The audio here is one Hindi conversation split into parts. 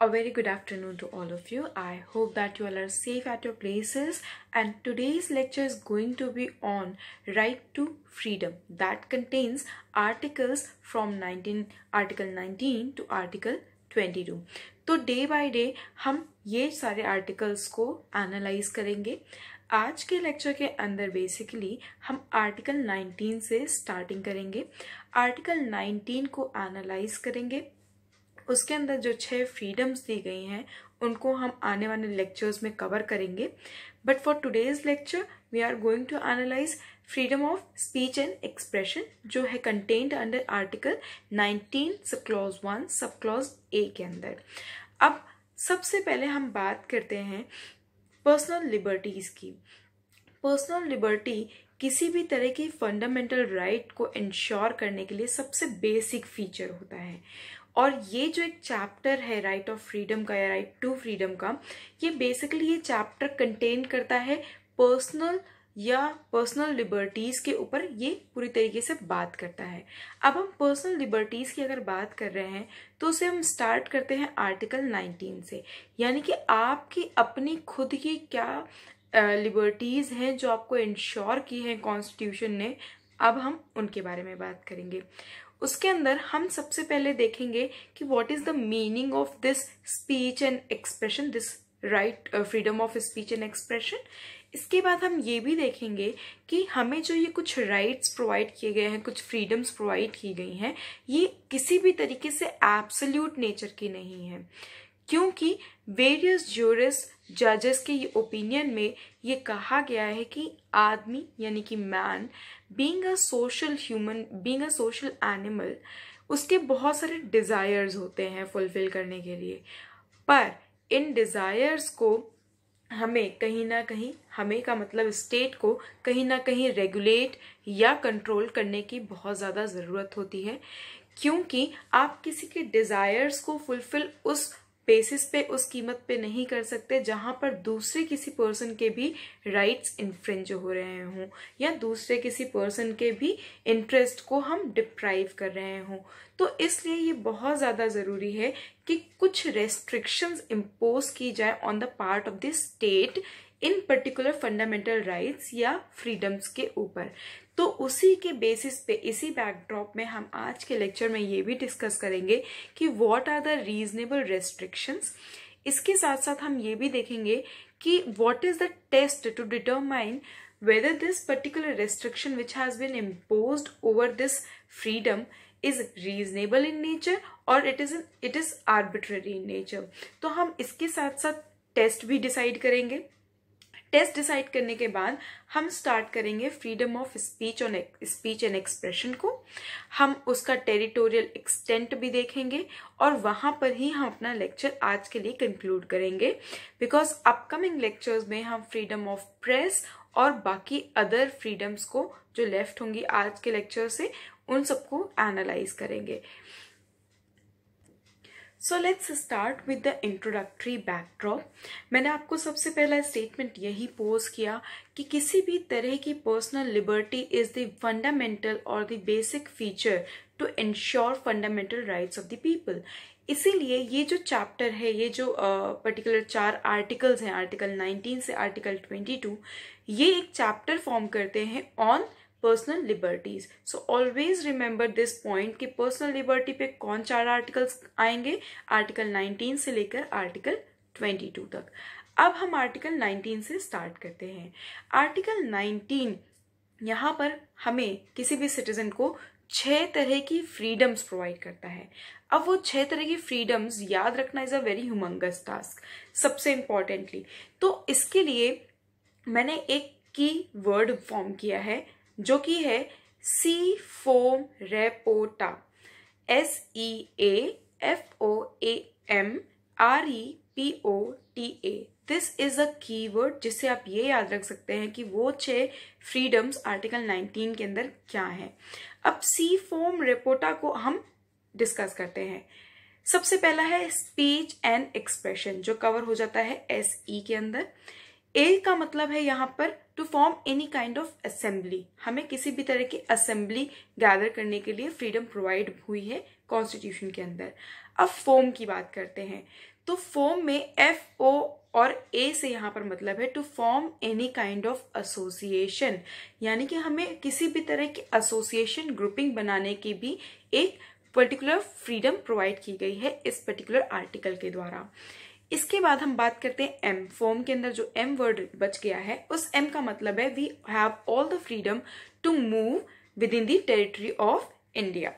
a very good afternoon to all of you i hope that you all are safe at your places and today's lecture is going to be on right to freedom that contains articles from 19 article 19 to article 22 तो day by day हम ये सारे articles को analyze करेंगे आज के लेक्चर के अंदर बेसिकली हम आर्टिकल 19 से स्टार्टिंग करेंगे आर्टिकल 19 को एनालाइज करेंगे उसके अंदर जो छः फ्रीडम्स दी गई हैं उनको हम आने वाले लेक्चर्स में कवर करेंगे but for today's lecture we are going to analyse freedom of speech and expression जो है content under article nineteen sub clause one sub clause A के अंदर अब सबसे पहले हम बात करते हैं पर्सनल लिबर्टीज़ की पर्सनल लिबर्टी किसी भी तरह की फंडामेंटल राइट right को इंश्योर करने के लिए सबसे बेसिक फीचर होता है और ये जो एक चैप्टर है राइट ऑफ फ्रीडम का या राइट टू फ्रीडम का ये बेसिकली ये चैप्टर कंटेन करता है पर्सनल या पर्सनल लिबर्टीज़ के ऊपर ये पूरी तरीके से बात करता है अब हम पर्सनल लिबर्टीज़ की अगर बात कर रहे हैं तो उसे हम स्टार्ट करते हैं आर्टिकल 19 से यानी कि आपकी अपनी खुद की क्या लिबर्टीज़ uh, हैं जो आपको इंश्योर की हैं कॉन्स्टिट्यूशन ने अब हम उनके बारे में बात करेंगे उसके अंदर हम सबसे पहले देखेंगे कि what is the meaning of this speech and expression this right freedom of speech and expression इसके बाद हम ये भी देखेंगे कि हमें जो ये कुछ राइट्स प्रोवाइड किए गए हैं कुछ फ्रीडम्स प्रोवाइड की गई हैं ये किसी भी तरीके से एब्सोल्यूट नेचर की नहीं है क्योंकि वेरियस जूरिस जजेस के ओपिनियन में ये कहा गया है कि आदमी यानी कि man being a social human being a social animal उसके बहुत सारे डिज़ायर्स होते हैं फुलफ़िल करने के लिए पर इन डिज़ायर्स को हमें कहीं ना कहीं हमें का मतलब स्टेट को कहीं ना कहीं रेगुलेट या कंट्रोल करने की बहुत ज़्यादा ज़रूरत होती है क्योंकि आप किसी के डिज़ायर्स को फुलफ़िल उस बेसिस पे उस कीमत पे नहीं कर सकते जहाँ पर दूसरे किसी पर्सन के भी राइट्स इन्फ्रेंज हो रहे हों या दूसरे किसी पर्सन के भी इंटरेस्ट को हम डिप्राइव कर रहे हों तो इसलिए ये बहुत ज़्यादा ज़रूरी है कि कुछ रेस्ट्रिक्शंस इम्पोज की जाए on the part of the state in particular fundamental rights या फ्रीडम्स के ऊपर तो उसी के बेसिस पे इसी बैकड्रॉप में हम आज के लेक्चर में ये भी डिस्कस करेंगे कि what are the reasonable restrictions इसके साथ साथ हम ये भी देखेंगे कि what is the test to determine whether this particular restriction which has been impose over this freedom is reasonable in nature और it is it is arbitrary in nature तो हम इसके साथ साथ टेस्ट भी डिसाइड करेंगे टेस्ट डिसाइड करने के बाद हम स्टार्ट करेंगे freedom of speech on speech and expression को हम उसका टेरिटोरियल एक्सटेंट भी देखेंगे और वहाँ पर ही हम अपना लेक्चर आज के लिए कंक्लूड करेंगे बिकॉज अपकमिंग लेक्चर्स में हम फ्रीडम ऑफ प्रेस और बाकी अदर फ्रीडम्स को जो लेफ्ट होंगी आज के लेक्चर से उन सबको एनालाइज करेंगे so let's start with the introductory backdrop मैंने आपको सबसे पहला स्टेटमेंट यही पोज किया कि किसी भी तरह की personal liberty is the fundamental और the basic feature to ensure fundamental rights of the people इसीलिए ये जो चैप्टर है ये जो पर्टिकुलर uh, चार आर्टिकल्स हैं आर्टिकल 19 से आर्टिकल 22 ये एक चैप्टर फॉर्म करते हैं on personal liberties so always remember this point कि पर्सनल लिबर्टी पे कौन चार आर्टिकल्स आएंगे आर्टिकल 19 से लेकर आर्टिकल 22 तक अब हम आर्टिकल 19 से स्टार्ट करते हैं आर्टिकल 19 यहाँ पर हमें किसी भी सिटीजन को छह तरह की फ्रीडम्स प्रोवाइड करता है अब वो छह तरह की फ्रीडम्स याद रखना is a very humongous task सबसे इम्पॉर्टेंटली तो इसके लिए मैंने एक की वर्ड फॉर्म किया है जो कि है sea foam repota S E A F O A M R E P O T A this is a word जिससे आप ये याद रख सकते हैं कि वो छह फ्रीडम्स आर्टिकल 19 के अंदर क्या है अब सी फोम रेपोटा को हम डिस्कस करते हैं सबसे पहला है स्पीच एंड एक्सप्रेशन जो कवर हो जाता है एस ई e के अंदर ए का मतलब है यहाँ पर to form any kind of assembly हमें किसी भी तरह की असेंबली गैदर करने के लिए फ्रीडम प्रोवाइड हुई है कॉन्स्टिट्यूशन के अंदर अब फॉर्म की बात करते हैं तो फॉर्म में एफ ओ और ए से यहाँ पर मतलब है to form any kind of association यानी कि हमें किसी भी तरह की एसोसिएशन ग्रुपिंग बनाने की भी एक पर्टिकुलर फ्रीडम प्रोवाइड की गई है इस पर्टिकुलर आर्टिकल के द्वारा इसके बाद हम बात करते हैं एम फॉर्म के अंदर जो एम वर्ड बच गया है उस एम का मतलब है we have all the freedom to move within the territory of India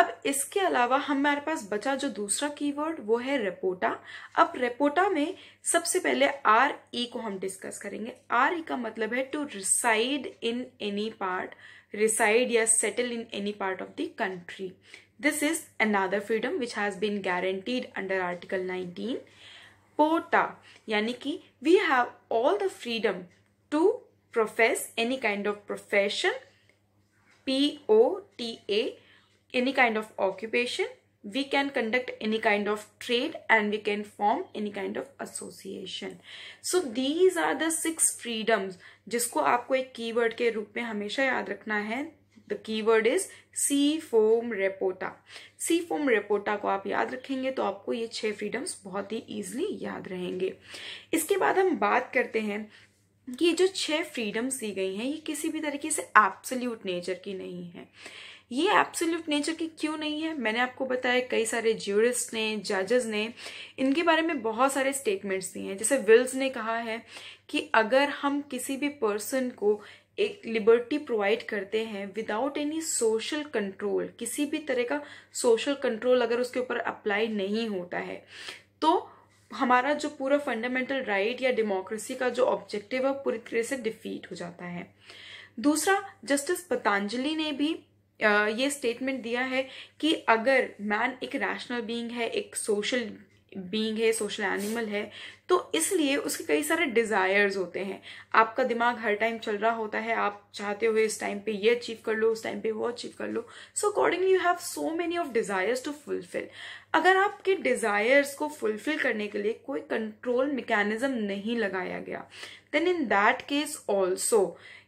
अब इसके अलावा हमारे पास बचा जो दूसरा कीवर्ड वो है रेपोटा अब रेपोटा में सबसे पहले आर ई e को हम डिस्कस करेंगे आर ई e का मतलब है to reside in any part reside या settle in any part of the country this is another freedom which has been guaranteed under article nineteen पोटा यानी कि we have all the freedom to profess any kind of profession P O T A any kind of occupation we can conduct any kind of trade and we can form any kind of association so these are the six freedoms जिसको आपको एक कीवर्ड के रूप में हमेशा याद रखना है the keyword is sea foam repota sea foam repota को आप याद रखेंगे तो आपको ये छह फ्रीडम्स बहुत ही ईजिली याद रहेंगे इसके बाद हम बात करते हैं कि ये जो छह फ्रीडम्स दी गई हैं ये किसी भी तरीके से एप्सल्यूट नेचर की नहीं है ये एप्सोल्यूट नेचर की क्यों नहीं है मैंने आपको बताया कई सारे ज्यूरिस्ट ने जजेस ने इनके बारे में बहुत सारे स्टेटमेंट्स दिए हैं जैसे विल्स ने कहा है कि अगर हम किसी भी पर्सन को एक लिबर्टी प्रोवाइड करते हैं विदाउट एनी सोशल कंट्रोल किसी भी तरह का सोशल कंट्रोल अगर उसके ऊपर अप्लाई नहीं होता है तो हमारा जो पूरा फंडामेंटल राइट या डेमोक्रेसी का जो ऑब्जेक्टिव है पूरी तरह से डिफीट हो जाता है दूसरा जस्टिस पतंजलि ने भी ये स्टेटमेंट दिया है कि अगर मैन एक रैशनल बीइंग है एक सोशल बींग है सोशल एनिमल है तो इसलिए उसके कई सारे डिज़ायर्स होते हैं आपका दिमाग हर टाइम चल रहा होता है आप चाहते हो इस टाइम पे ये अचीव कर लो उस टाइम पे वो अचीव कर लो so accordingly you have so many of desires to fulfil अगर आपके डिज़ायर्स को फुलफिल करने के लिए कोई कंट्रोल मैकेनिज्म नहीं लगाया गया then in that case also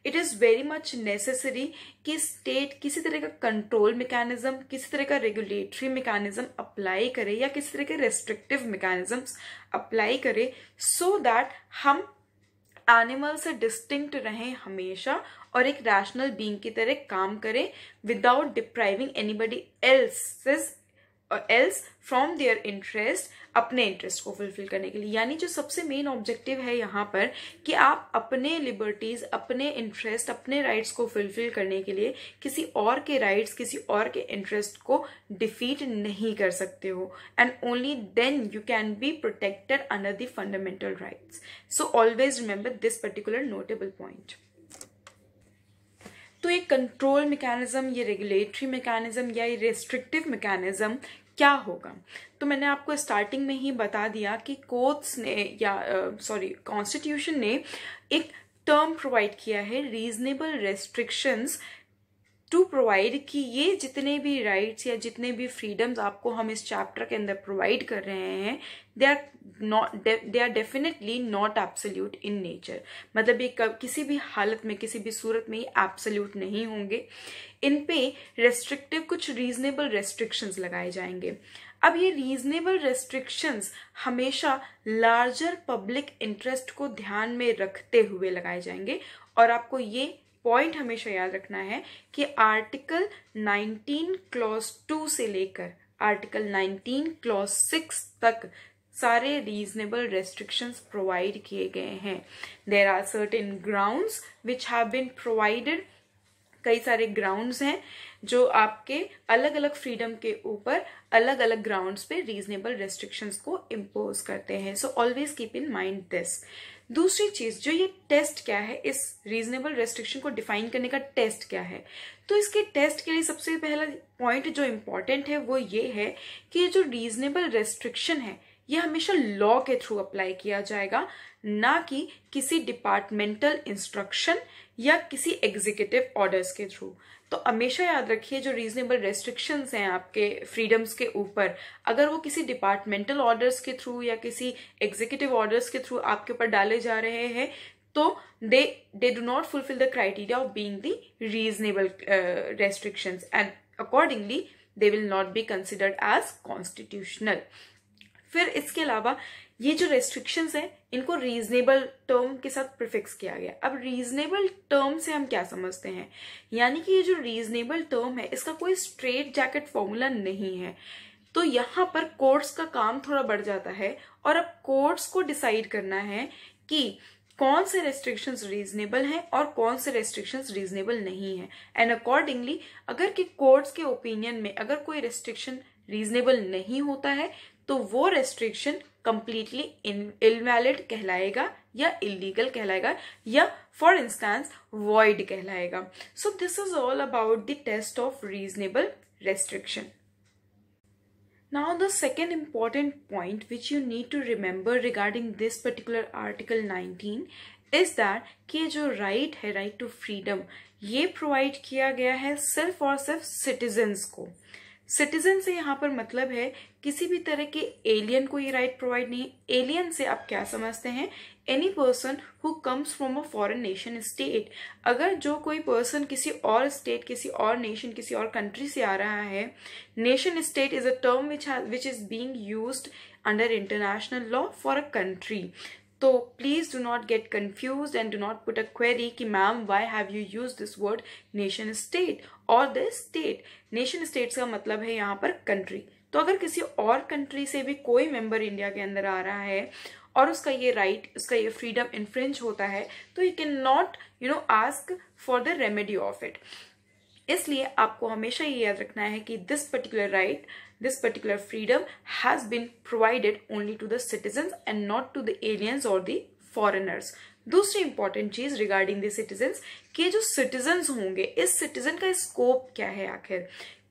it is very much necessary कि स्टेट किसी तरह का कंट्रोल मैकेनिज्म किसी तरह का रेगुलेटरी मैकेनिज्म अप्लाई करे या किसी तरह के रेस्ट्रिक्टिव मैकेनिज्म्स अप्लाई करे सो so दैट हम एनिमल से डिस्टिंक्ट रहें हमेशा और एक रैशनल बींग की तरह काम करें without depriving anybody else else from their interest अपने इंटरेस्ट को फुलफिल करने के लिए यानी जो सबसे मेन ऑब्जेक्टिव है यहाँ पर कि आप अपने लिबर्टीज अपने इंटरेस्ट अपने राइट्स को फुलफिल करने के लिए किसी और के राइट्स किसी और के इंटरेस्ट को डिफीट नहीं कर सकते हो and only then you can be protected under the fundamental rights so always remember this particular notable point तो ये कंट्रोल मैकेनिज्म ये रेगुलेटरी मैकेनिज्म या ये रेस्ट्रिक्टिव मैकेनिज्म क्या होगा तो मैंने आपको स्टार्टिंग में ही बता दिया कि कोर्ट्स ने या सॉरी कॉन्स्टिट्यूशन ने एक टर्म प्रोवाइड किया है रीजनेबल रेस्ट्रिक्शंस टू प्रोवाइड कि ये जितने भी राइट्स या जितने भी फ्रीडम्स आपको हम इस चैप्टर के अंदर प्रोवाइड कर रहे हैं they are not they are definitely not absolute in nature मतलब ये कब किसी भी हालत में किसी भी सूरत में ये एब्सोल्यूट नहीं होंगे इन पे रेस्ट्रिक्टिव कुछ रीजनेबल रेस्ट्रिक्शंस लगाए जाएंगे अब ये रीजनेबल रेस्ट्रिक्शंस हमेशा लार्जर पब्लिक इंटरेस्ट को ध्यान में रखते हुए लगाए जाएंगे और आपको ये पॉइंट हमेशा याद रखना है कि आर्टिकल 19 क्लॉज 2 से लेकर आर्टिकल 19 क्लॉज 6 तक सारे रीजनेबल रेस्ट्रिक्शंस प्रोवाइड किए गए हैं there are certain grounds which have been provided कई सारे ग्राउंड्स हैं जो आपके अलग अलग फ्रीडम के ऊपर अलग अलग ग्राउंड्स पे रीजनेबल रेस्ट्रिक्शंस को इम्पोज करते हैं so always keep in mind this दूसरी चीज जो ये टेस्ट क्या है इस रीजनेबल रेस्ट्रिक्शन को डिफाइन करने का टेस्ट क्या है तो इसके टेस्ट के लिए सबसे पहला पॉइंट जो इम्पोर्टेंट है वो ये है कि जो रीजनेबल रेस्ट्रिक्शन है ये हमेशा लॉ के थ्रू अप्लाई किया जाएगा ना कि किसी डिपार्टमेंटल इंस्ट्रक्शन या किसी एग्जीक्यूटिव ऑर्डर्स के थ्रू तो हमेशा याद रखिए जो रीजनेबल रेस्ट्रिक्शंस हैं आपके फ्रीडम्स के ऊपर अगर वो किसी डिपार्टमेंटल ऑर्डर्स के थ्रू या किसी एग्जीक्यूटिव ऑर्डर्स के थ्रू आपके ऊपर डाले जा रहे हैं तो they they do not fulfil the criteria of being the reasonable restrictions and accordingly they will not be considered as constitutional फिर इसके अलावा ये जो रेस्ट्रिक्शंस हैं इनको रीजनेबल टर्म के साथ प्रिफिक्स किया गया अब रीजनेबल टर्म से हम क्या समझते हैं यानी कि ये जो रीजनेबल टर्म है इसका कोई स्ट्रेट जैकेट फॉर्मूला नहीं है तो यहाँ पर कोर्ट्स का काम थोड़ा बढ़ जाता है और अब कोर्ट्स को डिसाइड करना है कि कौन से रेस्ट्रिक्शंस रीजनेबल हैं और कौन से रेस्ट्रिक्शंस रीजनेबल नहीं है एंड अकॉर्डिंगली अगर कि कोर्ट्स के ओपिनियन में अगर कोई रेस्ट्रिक्शन रीजनेबल नहीं होता है तो वो रेस्ट्रिक्शन कम्प्लीटली इनवैलिड कहलाएगा या इलीगल कहलाएगा या फॉर इंस्टेंस वॉइड कहलाएगा so this is all about the test of reasonable restriction now the second important point which you need to remember regarding this particular article nineteen is that कि जो राइट right है राइट टू फ्रीडम ये प्रोवाइड किया गया है सिर्फ और सिर्फ सिटीजन्स को सिटीजन से यहाँ पर मतलब है किसी भी तरह के एलियन को ये राइट प्रोवाइड नहीं एलियन से आप क्या समझते हैं any person who comes from a foreign nation state अगर जो कोई पर्सन किसी और स्टेट किसी और नेशन किसी और कंट्री से आ रहा है nation state is a term which which is being use under international law for a country तो please do not get confuse and do not put a query कि ma'am why have you use this word nation state और द स्टेट नेशन स्टेट्स का मतलब है यहाँ पर कंट्री तो अगर किसी और कंट्री से भी कोई मेंबर इंडिया के अंदर आ रहा है और उसका ये राइट right, उसका ये फ्रीडम इन्फ्रेंच होता है तो you can not you know ask for the remedy of it इसलिए आपको हमेशा ये याद रखना है कि this particular right this particular freedom has been provided only to the citizen and not to the aliens और द फॉरनर्स दूसरी इंपॉर्टेंट चीज रिगार्डिंग द सिटीजन के जो सिटीजन होंगे इस सिटीजन का स्कोप क्या है आखिर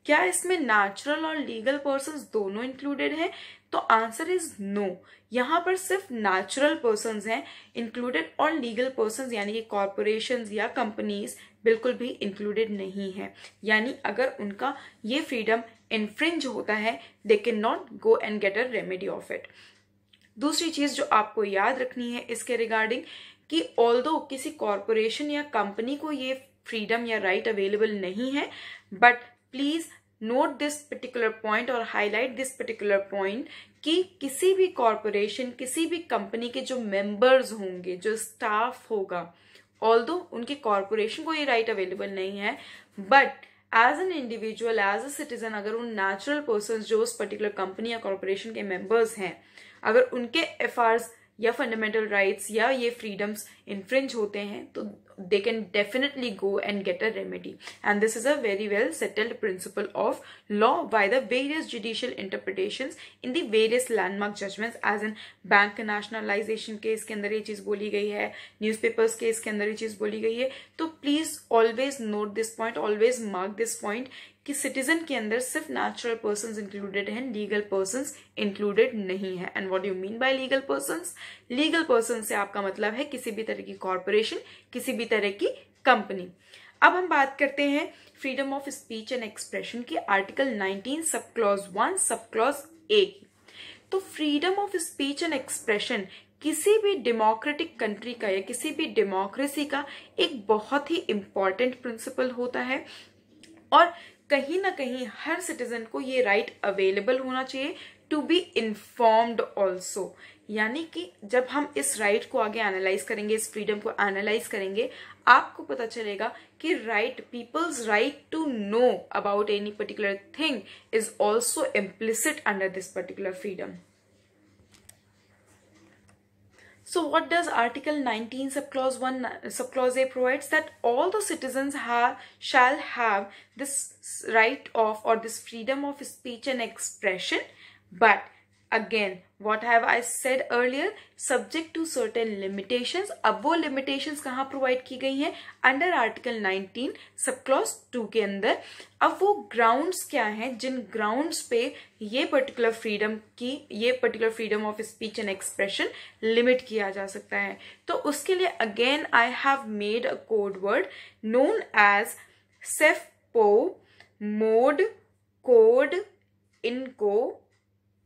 क्या इसमें नेचुरल और लीगल पर्सन दोनों इंक्लूडेड है तो आंसर इज नो यहाँ पर सिर्फ नेचुरल पर्सन हैं इंक्लूडेड और लीगल पर्सन यानी कि कॉरपोरेशन या कंपनीज बिल्कुल भी इंक्लूडेड नहीं है यानी अगर उनका ये फ्रीडम इन्फ्रिंज होता है they can not go and get a remedy of it दूसरी चीज जो आपको याद रखनी है इसके रिगार्डिंग कि ऑल किसी कॉरपोरेशन या कंपनी को ये फ्रीडम या राइट right अवेलेबल नहीं है but please note this particular point और हाईलाइट दिस पर्टिकुलर पॉइंट कि किसी भी कॉरपोरेशन किसी भी कंपनी के जो मेंबर्स होंगे जो स्टाफ होगा ऑल उनके कॉरपोरेशन को ये राइट right अवेलेबल नहीं है but as an individual as a citizen अगर उन नेचुरल पर्सन जो उस पर्टिकुलर कंपनी या कॉरपोरेशन के मेंबर्स हैं अगर उनके एफ या फंडामेंटल राइट्स या ये फ्रीडम्स इन्फ्रिंज होते हैं तो they can definitely go and get a remedy and this is a very well settled principle of law by the various judicial interpretation in the various landmark judgments as an bank nationalisation case के अंदर ये चीज बोली गई है न्यूज पेपर्स केस के अंदर ये चीज बोली गई है तो please always note this point always mark this point कि सिटीजन के अंदर सिर्फ नेचुरल पर्सन इंक्लूडेड हैं लीगल पर्सन इंक्लूडेड नहीं है and what you mean by legal person legal person से आपका मतलब है किसी भी तरह की कॉरपोरेशन किसी भी तरह की कंपनी अब हम बात करते हैं freedom of speech and expression की article 19 sub clause one sub clause A तो freedom of speech and expression किसी भी डेमोक्रेटिक कंट्री का या किसी भी डेमोक्रेसी का एक बहुत ही इम्पॉर्टेंट प्रिंसिपल होता है और कहीं ना कहीं हर सिटीजन को ये राइट अवेलेबल होना चाहिए टू बी इन्फॉर्म्ड ऑल्सो यानी कि जब हम इस राइट को आगे एनालाइज करेंगे इस फ्रीडम को एनालाइज करेंगे आपको पता चलेगा कि right people's right to know about any particular thing is also implicit under this particular freedom So what does Article 19 subclause 1 subclause A provides that all the citizens have shall have this right of or this freedom of speech and expression but again what have I said earlier subject to certain limitation अब वो लिमिटेशन कहाँ प्रोवाइड की गई है under article nineteen sub clause two के अंदर अब वो ग्राउंड्स क्या हैं जिन ग्राउंड्स पे ये पर्टिकुलर फ्रीडम की ये particular freedom of speech and expression limit किया जा सकता है तो उसके लिए again I have made a code word known as safe po mod code inco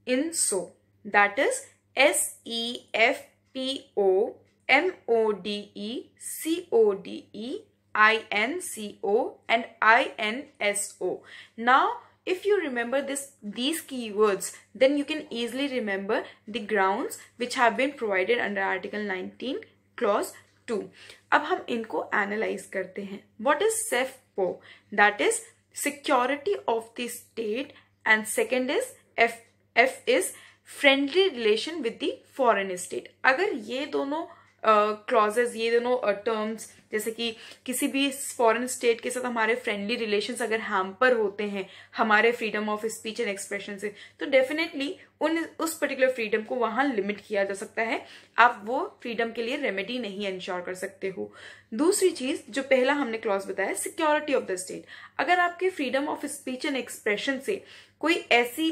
INSO that is S E F P O M O D E C O D E I N C O and I N S O. Now if you remember this these keywords then you can easily remember the grounds which have been provided under article 19 clause 2 अब हम इनको analyse करते हैं S F is That is security of the state, and second is F F is friendly relation with the foreign state अगर ये दोनों क्लॉजेज uh, ये दोनों टर्म्स uh, जैसे कि किसी भी फॉरेन स्टेट के साथ हमारे फ्रेंडली रिलेशंस अगर हैम्पर होते हैं हमारे freedom of speech and expression से तो डेफिनेटली उन उस पर्टिकुलर फ्रीडम को वहां लिमिट किया जा सकता है आप वो फ्रीडम के लिए रेमेडी नहीं इंश्योर कर सकते हो दूसरी चीज जो पहला हमने क्लॉज बताया सिक्योरिटी ऑफ द स्टेट अगर आपके freedom of speech and expression से कोई ऐसी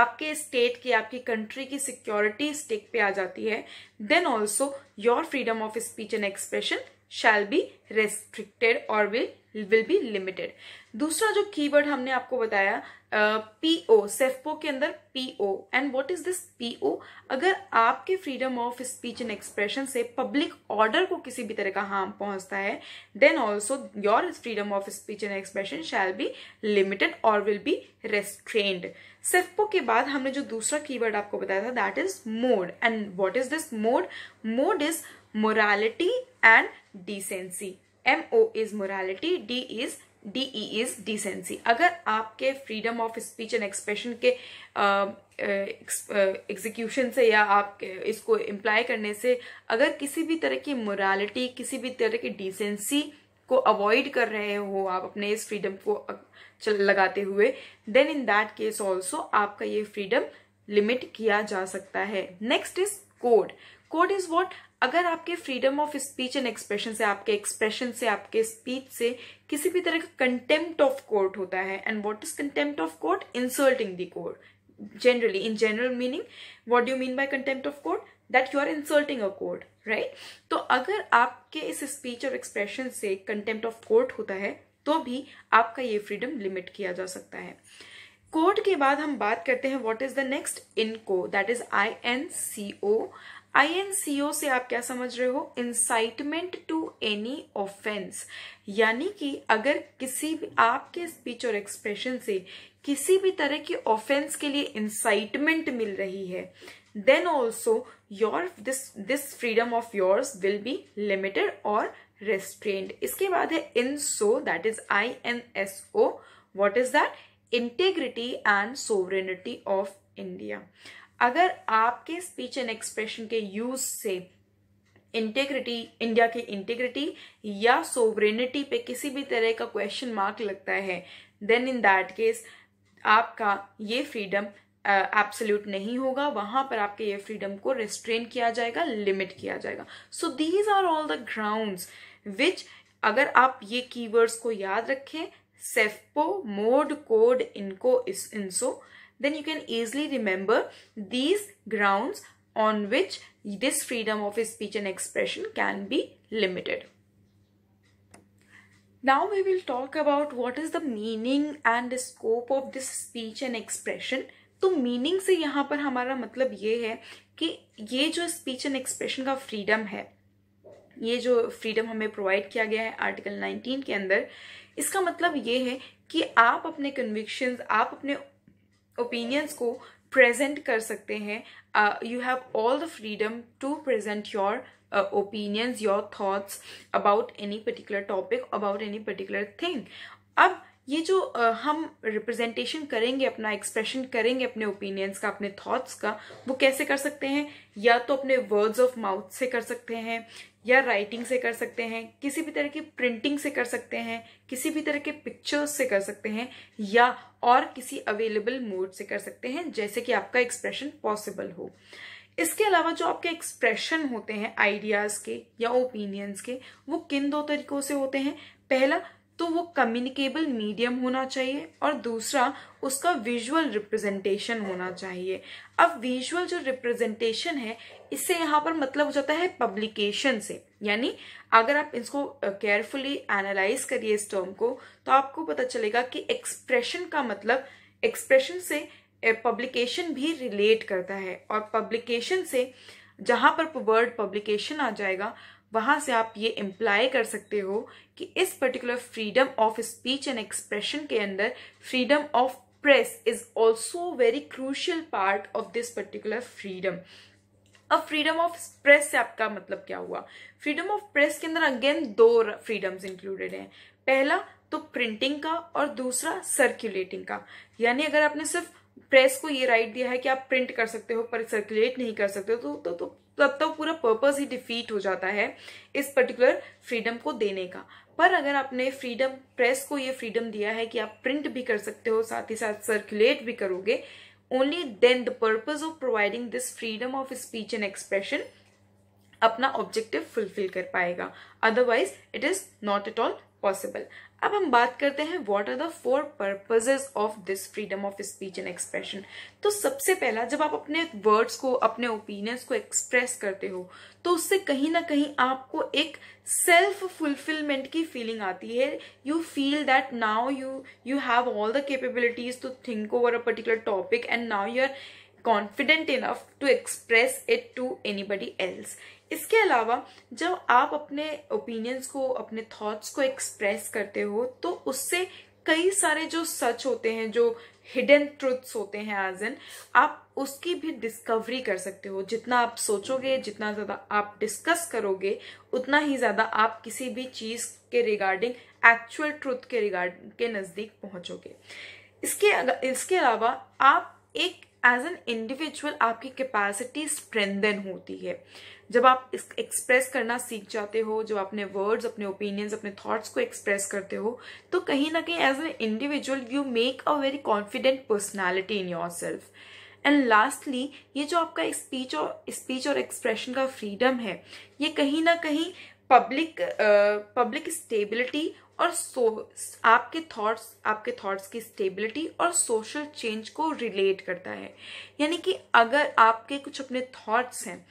आपके स्टेट की आपकी कंट्री की सिक्योरिटी स्टेक पे आ जाती है then also your freedom of speech and expression shall be restricted और विल विल बी लिमिटेड दूसरा जो कीवर्ड हमने आपको बताया पीओ सेफपो के अंदर PO and what is this PO अगर आपके freedom of speech and expression से पब्लिक ऑर्डर को किसी भी तरह का हार्म पहुंचता है then also your freedom of speech and expression shall be limited और विल बी रेस्ट्रेंड सेफपो के बाद हमने जो दूसरा कीवर्ड आपको बताया था that is mod and what is this mod mod is morality and decency M O is morality D is D E is decency अगर आपके freedom of speech and expression के एग्जीक्यूशन से या आप इसको इम्प्लाय करने से अगर किसी भी तरह की मोरालिटी किसी भी तरह की डिसेंसी को अवॉइड कर रहे हो आप अपने इस फ्रीडम को लगाते हुए then in that case also आपका ये फ्रीडम लिमिट किया जा सकता है next is code code is what अगर आपके freedom of speech and expression से आपके एक्सप्रेशन से आपके स्पीच से किसी भी तरह का कंटेम्प्ट ऑफ कोर्ट होता है and what is contempt of court insulting the court generally in general meaning what do mean by contempt of court that you are insulting a court right तो अगर आपके इस स्पीच और एक्सप्रेशन से कंटेम्प्ट ऑफ कोर्ट होता है तो भी आपका ये फ्रीडम लिमिट किया जा सकता है कोर्ट के बाद हम बात करते हैं what is the next inco that is I N C O INCO से आप क्या समझ रहे हो इंसाइटमेंट टू एनी ऑफेंस यानी कि अगर किसी भी आपके स्पीच और एक्सप्रेशन से किसी भी तरह की ऑफेंस के लिए इंसाइटमेंट मिल रही है then also your this this freedom of yours will be limited और रेस्ट्रेंड इसके बाद है inso that is I N S O what is that integrity and sovereignty of India अगर आपके स्पीच एंड एक्सप्रेशन के यूज से इंटेग्रिटी इंडिया की इंटेग्रिटी या सोवरेनिटी पे किसी भी तरह का क्वेश्चन मार्क लगता है देन इन दैट केस आपका ये फ्रीडम एब्सोल्यूट uh, नहीं होगा वहां पर आपके ये फ्रीडम को रिस्ट्रेन किया जाएगा लिमिट किया जाएगा so these are all the ground which अगर आप ये कीवर्ड्स को याद रखें सेफ्पो मोड कोड इनको इस इंसो then you can easily remember these grounds on which this freedom of speech and expression can be limited. Now we will talk about what is the meaning and the scope of this speech and expression. तो meaning से यहाँ पर हमारा मतलब ये है कि ये जो speech and expression का freedom है ये जो फ्रीडम हमें प्रोवाइड किया गया है आर्टिकल 19 के अंदर इसका मतलब ये है कि आप अपने कन्विक्शन आप अपने ओपिनियंस को प्रेजेंट कर सकते हैं you have all the freedom to present your opinions your thoughts about any particular topic about any particular thing अब ये जो uh, हम रिप्रेजेंटेशन करेंगे अपना एक्सप्रेशन करेंगे अपने ओपिनियंस का अपने थॉट्स का वो कैसे कर सकते हैं या तो अपने वर्ड्स ऑफ माउथ से कर सकते हैं या राइटिंग से कर सकते हैं किसी भी तरह की प्रिंटिंग से कर सकते हैं किसी भी तरह के पिक्चर्स से कर सकते हैं या और किसी अवेलेबल मोड से कर सकते हैं जैसे कि आपका एक्सप्रेशन पॉसिबल हो इसके अलावा जो आपके एक्सप्रेशन होते हैं आइडियाज़ के या ओपिनियंस के वो किन दो तरीकों से होते हैं पहला तो वो कम्युनिकेबल मीडियम होना चाहिए और दूसरा उसका विजुअल रिप्रेजेंटेशन होना चाहिए अब विजुअल जो रिप्रेजेंटेशन है इससे यहाँ पर मतलब हो जाता है पब्लिकेशन से यानी अगर आप इसको केयरफुली एनालाइज करिए इस टर्म को तो आपको पता चलेगा कि एक्सप्रेशन का मतलब एक्सप्रेशन से पब्लिकेशन भी रिलेट करता है और पब्लिकेशन से जहाँ पर वर्ड पब्लिकेशन आ जाएगा वहाँ से आप ये इम्प्लाई कर सकते हो कि इस particular freedom of speech and expression के अंदर freedom of press is also very crucial part of this particular freedom अब फ्रीडम ऑफ प्रेस से आपका मतलब क्या हुआ फ्रीडम ऑफ प्रेस के अंदर अगेन दो फ्रीडम्स इंक्लूडेड हैं पहला तो प्रिंटिंग का और दूसरा सर्कुलेटिंग का यानी अगर आपने सिर्फ प्रेस को ये राइट दिया है कि आप प्रिंट कर सकते हो पर सर्कुलेट नहीं कर सकते हो तो तो, तो तब तक तो पूरा पर्पज ही डिफीट हो जाता है इस पर्टिकुलर फ्रीडम को देने का पर अगर आपने फ्रीडम प्रेस को ये फ्रीडम दिया है कि आप प्रिंट भी कर सकते हो साथ ही साथ सर्कुलेट भी करोगे only then the purpose of providing this freedom of speech and expression अपना ऑब्जेक्टिव फुलफिल कर पाएगा otherwise it is not at all possible अब हम बात करते हैं what are the four purposes of this freedom of speech and expression तो सबसे पहला जब आप अपने वर्ड्स को अपने ओपिनियंस को एक्सप्रेस करते हो तो उससे कहीं ना कहीं आपको एक सेल्फ फुलफिलमेंट की फीलिंग आती है you feel that now you you have all the capabilities to think over a particular topic and now you are confident enough to express it to anybody else इसके अलावा जब आप अपने ओपिनियंस को अपने थॉट्स को एक्सप्रेस करते हो तो उससे कई सारे जो सच होते हैं जो हिडन ट्रुथ्स होते हैं एज एन आप उसकी भी डिस्कवरी कर सकते हो जितना आप सोचोगे जितना ज़्यादा आप डिस्कस करोगे उतना ही ज़्यादा आप किसी भी चीज़ के रिगार्डिंग एक्चुअल ट्रुथ के रिगार्ड के नज़दीक पहुंचोगे इसके इसके अलावा आप एक एज एन इंडिविजुअल आपकी कैपेसिटी स्ट्रेंदन होती है जब आप एक्सप्रेस करना सीख जाते हो जब अपने वर्ड्स अपने ओपिनियंस अपने थॉट्स को एक्सप्रेस करते हो तो कहीं ना कहीं as an individual you make a very confident personality in yourself and lastly ये जो आपका स्पीच और स्पीच और एक्सप्रेशन का फ्रीडम है ये कहीं ना कहीं पब्लिक पब्लिक स्टेबिलिटी और सो आपके थॉट्स आपके थॉट्स की स्टेबिलिटी और सोशल चेंज को रिलेट करता है यानी कि अगर आपके कुछ अपने थॉट्स हैं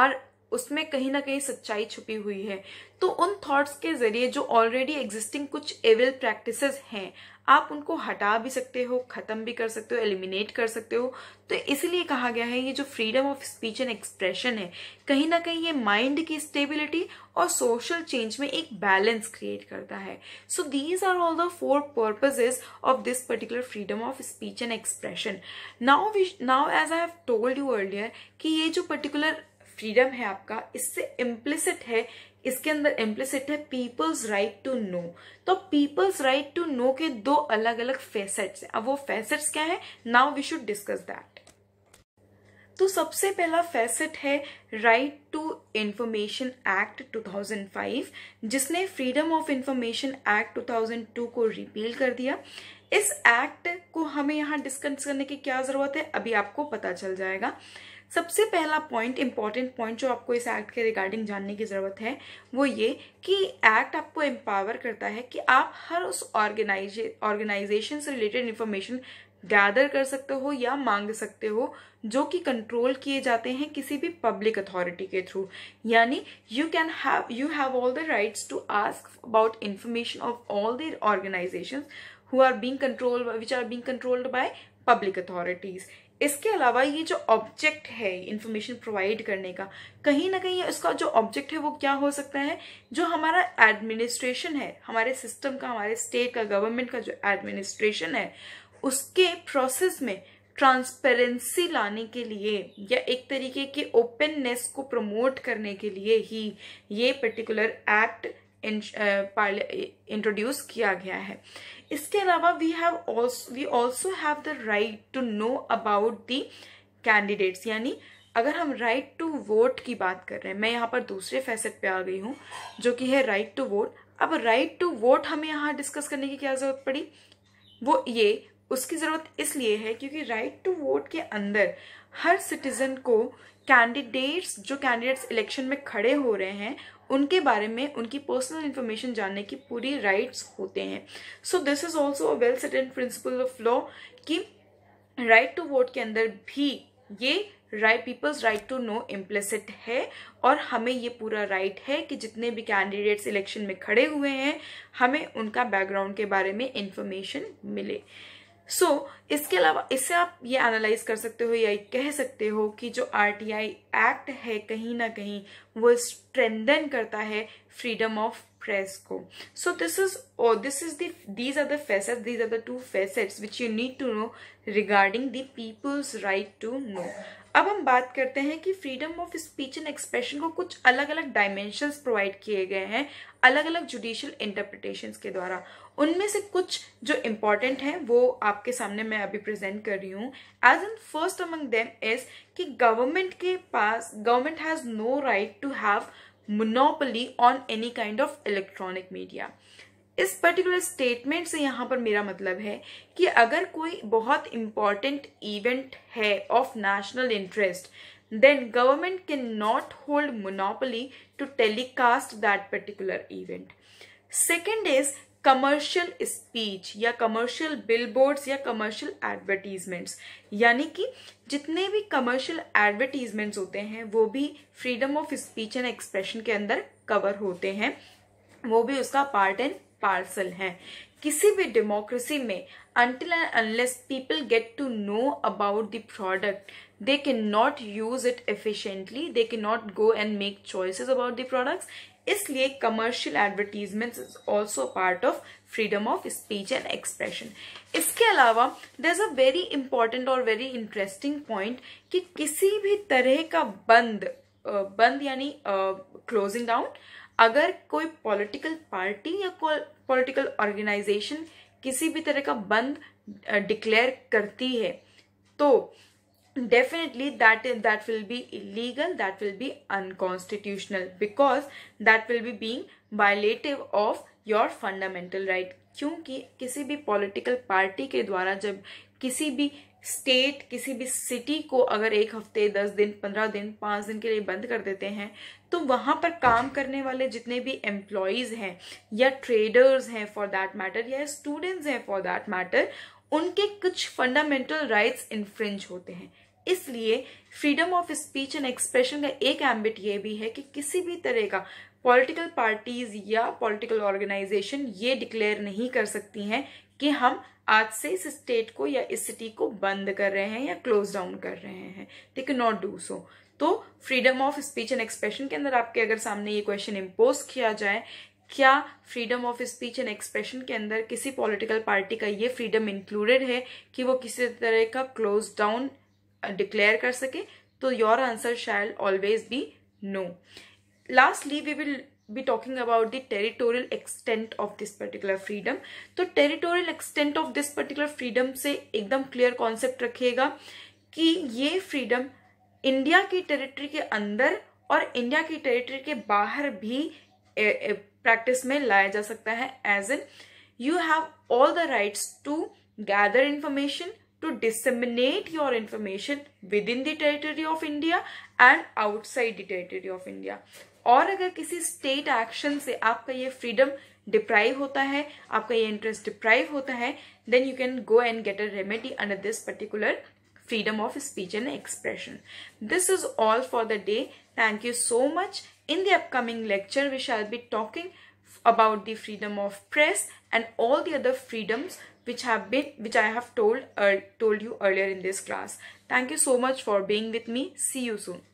और उसमें कहीं ना कहीं सच्चाई छुपी हुई है तो उन थॉट्स के जरिए जो ऑलरेडी एग्जिस्टिंग कुछ एविल प्रैक्टिसेस हैं आप उनको हटा भी सकते हो ख़त्म भी कर सकते हो एलिमिनेट कर सकते हो तो इसलिए कहा गया है ये जो freedom of speech and expression है कहीं ना कहीं ये माइंड की स्टेबिलिटी और सोशल चेंज में एक बैलेंस क्रिएट करता है so these are all the four purposes of this particular freedom of speech and expression now now as I have told you earlier कि ये जो पर्टिकुलर फ्रीडम है आपका इससे इम्प्लिसिट है इसके अंदर इम्प्लिसिट है पीपल्स राइट टू नो तो पीपल्स राइट टू नो के दो अलग अलग फेसेट्स हैं अब वो फेसेट्स क्या है now we should discuss that तो सबसे पहला फैसेट है राइट टू इंफॉर्मेशन एक्ट 2005 जिसने फ्रीडम ऑफ इंफॉर्मेशन एक्ट 2002 को रिपील कर दिया इस एक्ट को हमें यहां डिस्कस करने की क्या ज़रूरत है अभी आपको पता चल जाएगा सबसे पहला पॉइंट इंपॉर्टेंट पॉइंट जो आपको इस एक्ट के रिगार्डिंग जानने की ज़रूरत है वो ये कि एक्ट आपको एम्पावर करता है कि आप हर उस ऑर्गेनाइजे ऑर्गेनाइजेशन से रिलेटेड इन्फॉर्मेशन गैदर कर सकते हो या मांग सकते हो जो कि कंट्रोल किए जाते हैं किसी भी पब्लिक अथॉरिटी के थ्रू यानी you can have you have all the rights to ask about information of all their organisation who are being control which are being controlled by public authorities इसके अलावा ये जो ऑब्जेक्ट है इन्फॉर्मेशन प्रोवाइड करने का कहीं ना कहीं इसका जो ऑब्जेक्ट है वो क्या हो सकता है जो हमारा एडमिनिस्ट्रेशन है हमारे सिस्टम का हमारे स्टेट का गवर्नमेंट का जो एडमिनिस्ट्रेशन है उसके प्रोसेस में ट्रांसपेरेंसी लाने के लिए या एक तरीके के ओपननेस को प्रमोट करने के लिए ही ये पर्टिकुलर एक्ट इंट्रोड्यूस किया गया है इसके अलावा we have also we also have the right to know about the candidates यानी अगर हम राइट टू वोट की बात कर रहे हैं मैं यहाँ पर दूसरे फैसेट पे आ गई हूँ जो कि है राइट टू वोट अब राइट टू वोट हमें यहाँ डिस्कस करने की क्या ज़रूरत पड़ी वो ये उसकी ज़रूरत इसलिए है क्योंकि राइट टू वोट के अंदर हर सिटीज़न को कैंडिडेट्स जो कैंडिडेट्स इलेक्शन में खड़े हो रहे हैं उनके बारे में उनकी पर्सनल इन्फॉर्मेशन जानने की पूरी राइट्स होते हैं so this is also a well settled principle of law कि राइट टू वोट के अंदर भी ये right people's right to know implicit है और हमें ये पूरा राइट right है कि जितने भी कैंडिडेट्स इलेक्शन में खड़े हुए हैं हमें उनका बैकग्राउंड के बारे में इन्फॉर्मेशन मिले सो so, इसके अलावा इससे आप ये एनालाइज कर सकते हो या कह सकते हो कि जो आरटीआई एक्ट है कहीं ना कहीं वो स्ट्रेंदन करता है freedom of fresco so this is or oh, this is the these are the facets these are the two facets which you need to know regarding the people's right to know अब हम बात करते हैं कि freedom of speech and expression को कुछ अलग अलग डायमेंशंस प्रोवाइड किए गए हैं अलग अलग जुडिशियल इंटरप्रिटेशंस के द्वारा उनमें से कुछ जो इम्पॉर्टेंट हैं वो आपके सामने मैं अभी प्रेजेंट कर रही हूँ as an first among them is कि गवर्नमेंट के पास government has no right to have monopoly on any kind of electronic media इस पर्टिकुलर स्टेटमेंट से यहाँ पर मेरा मतलब है कि अगर कोई बहुत इम्पॉर्टेंट इवेंट है of national interest then government can not hold monopoly to telecast that particular event second is commercial speech या कमर्शियल बिलबोर्ड्स या कमर्शियल एडवर्टीजमेंट्स यानी कि जितने भी कमर्शियल एडवर्टीजमेंट्स होते हैं वो भी freedom of speech and expression के अंदर कवर होते हैं वो भी उसका पार्ट एंड पार्सल है किसी भी डेमोक्रेसी में and unless people get to know about the product they product not use it efficiently they they not go and make choices about the products इसलिए commercial advertisement is also part of freedom of speech and expression इसके अलावा दर अ वेरी इंपॉर्टेंट और वेरी इंटरेस्टिंग पॉइंट कि किसी भी तरह का बंद बंद यानी क्लोजिंग डाउन अगर कोई पॉलिटिकल पार्टी या पॉलिटिकल ऑर्गेनाइजेशन किसी भी तरह का बंद डिक्लेयर करती है तो definitely that that will be illegal that will be unconstitutional because that will be being violative of your fundamental right क्योंकि किसी भी political party के द्वारा जब किसी भी स्टेट किसी भी सिटी को अगर एक हफ्ते दस दिन पंद्रह दिन पांच दिन के लिए बंद कर देते हैं तो वहां पर काम करने वाले जितने भी एम्प्लॉयज़ हैं या ट्रेडर्स हैं फॉर दैट मैटर या स्टूडेंट्स हैं फॉर दैट मैटर उनके कुछ फंडामेंटल राइट्स इन्फ्रिंज होते हैं इसलिए freedom of speech and expression का एक एम्बिट ये भी है कि किसी भी तरह का पॉलिटिकल पार्टीज या पॉलिटिकल ऑर्गेनाइजेशन ये डिक्लेयर नहीं कर सकती हैं कि हम आज से इस स्टेट को या इस सिटी को बंद कर रहे हैं या क्लोज डाउन कर रहे हैं दे के नॉट डू सो तो freedom of speech and expression के अंदर आपके अगर सामने ये क्वेश्चन इम्पोज किया जाए क्या freedom of speech and expression के अंदर किसी पॉलिटिकल पार्टी का ये फ्रीडम इंक्लूडेड है कि वो किसी तरह का क्लोज डाउन डिक्लेयर कर सके तो your answer shall always be no lastly we will be talking about the territorial extent of this particular freedom तो territorial extent of this particular freedom से एकदम क्लियर कॉन्सेप्ट रखिएगा कि ये फ्रीडम इंडिया की टेरिटरी के अंदर और इंडिया की टेरिटरी के बाहर भी प्रैक्टिस में लाया जा सकता है as in you have all the rights to gather information to disseminate your information within the territory of India and outside the territory of India. और अगर किसी स्टेट एक्शन से आपका ये फ्रीडम डिप्राइव होता है आपका ये इंटरेस्ट डिप्राइव होता है then you can go and get a remedy under this particular freedom of speech and expression. This is all for the day. Thank you so much In the upcoming lecture, we shall be talking about the freedom of press and all the other freedoms which have been which I have told uh, told you earlier in this class. Thank you so much for being with me. See you soon.